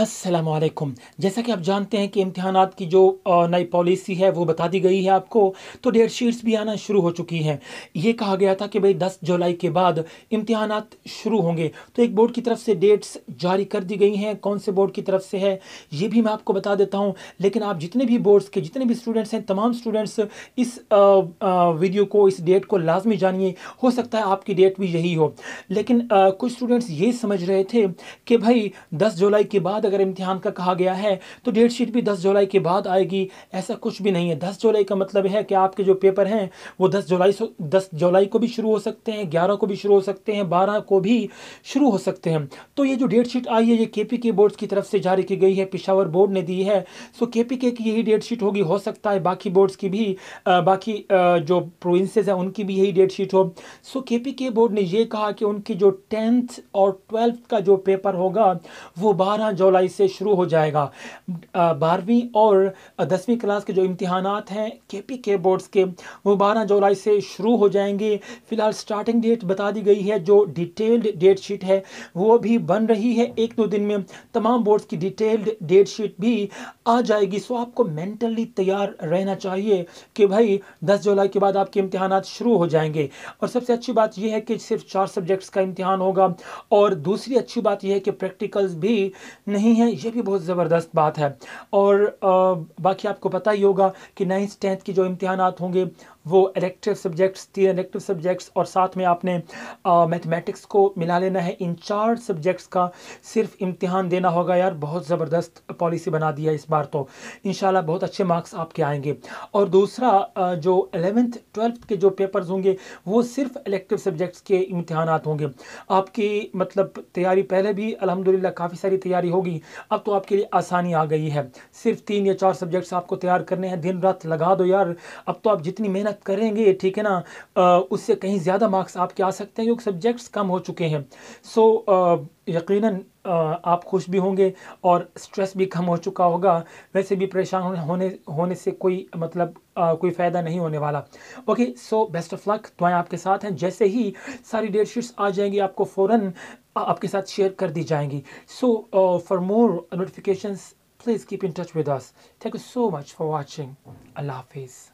असलकम जैसा कि आप जानते हैं कि इम्तहान की जो नई पॉलिसी है वो बता दी गई है आपको तो डेट शीट्स भी आना शुरू हो चुकी हैं ये कहा गया था कि भाई 10 जुलाई के बाद इम्तहान शुरू होंगे तो एक बोर्ड की तरफ से डेट्स जारी कर दी गई हैं कौन से बोर्ड की तरफ से है ये भी मैं आपको बता देता हूँ लेकिन आप जितने भी बोर्ड्स के जितने भी स्टूडेंट्स हैं तमाम स्टूडेंट्स इस वीडियो को इस डेट को लाजमी जानिए हो सकता है आपकी डेट भी यही हो लेकिन कुछ स्टूडेंट्स ये समझ रहे थे कि भाई दस जुलाई के बाद बाद अगर इम्तिहान का कहा गया है तो डेट शीट भी 10 जुलाई के बाद आएगी ऐसा कुछ भी नहीं है 10 जुलाई का मतलब है कि आपके जो पेपर हैं वो 10 जुलाई दस जुलाई को भी शुरू हो सकते हैं 11 को भी शुरू हो सकते हैं 12 को भी शुरू हो सकते हैं तो ये जो डेट शीट आई है ये के पी के बोर्ड की तरफ से जारी की गई है पिशावर बोर्ड ने दी है सो के पी के की यही डेट शीट होगी हो सकता है बाकी बोर्ड्स की भी बाकी जो प्रोविंसेज हैं उनकी भी यही डेट शीट हो सो के पी के बोर्ड ने यह कहा कि उनकी जो टेंथ और ट्वेल्थ का जो पेपर होगा वो बारह जुलाई जुलाई से शुरू हो जाएगा बारहवीं और दसवीं क्लास के जो इम्तहान हैं के पी के बोर्ड्स के वो बारह जुलाई से शुरू हो जाएंगे फ़िलहाल स्टार्टिंग डेट बता दी गई है जो डिटेल्ड डेट शीट है वो भी बन रही है एक दो दिन में तमाम बोर्ड्स की डिटेल्ड डेट शीट भी आ जाएगी सो आपको मेंटली तैयार रहना चाहिए कि भाई दस जुलाई के बाद आपके इम्तहान शुरू हो जाएंगे और सबसे अच्छी बात यह है कि सिर्फ चार सब्जेक्ट्स का इम्तहान होगा और दूसरी अच्छी बात यह है कि प्रैक्टिकल्स भी नहीं नहीं है ये भी बहुत ज़बरदस्त बात है और बाकी आपको पता ही होगा कि नाइन्थ टेंथ के जो इम्तहान होंगे वो इलेक्टिव सब्जेक्ट्स तीन इलेक्टिव सब्जेक्ट्स और साथ में आपने मैथमेटिक्स को मिला लेना है इन चार सब्जेक्ट्स का सिर्फ इम्तिहान देना होगा यार बहुत ज़बरदस्त पॉलिसी बना दिया इस बार तो इन बहुत अच्छे मार्क्स आपके आएंगे और दूसरा आ, जो एलेवेंथ ट्वेल्थ के जो पेपर्स होंगे वो सिर्फ इलेक्टिव सब्जेक्ट्स के इम्तहान होंगे आपकी मतलब तैयारी पहले भी अलहमदिल्ला काफ़ी सारी तैयारी होगी अब तो आपके लिए आसानी आ गई है सिर्फ तीन या चार सब्जेक्ट्स आपको तैयार करने हैं दिन रात लगा दो यार अब तो आप जितनी मेहनत मेहनत करेंगे ठीक है ना उससे कहीं ज़्यादा मार्क्स आपके आ सकते हैं क्योंकि सब्जेक्ट्स कम हो चुके हैं सो यकीनन आप खुश भी होंगे और स्ट्रेस भी कम हो चुका होगा वैसे भी परेशान होने होने से कोई मतलब आ, कोई फ़ायदा नहीं होने वाला okay so best of luck दुआएं आपके साथ हैं जैसे ही सारी डेट शीट्स आ जाएंगी आपको फ़ौर आपके साथ शेयर कर दी जाएंगी so for more notification please keep in touch with us thank you so much for watching अल्लाह हाफिज़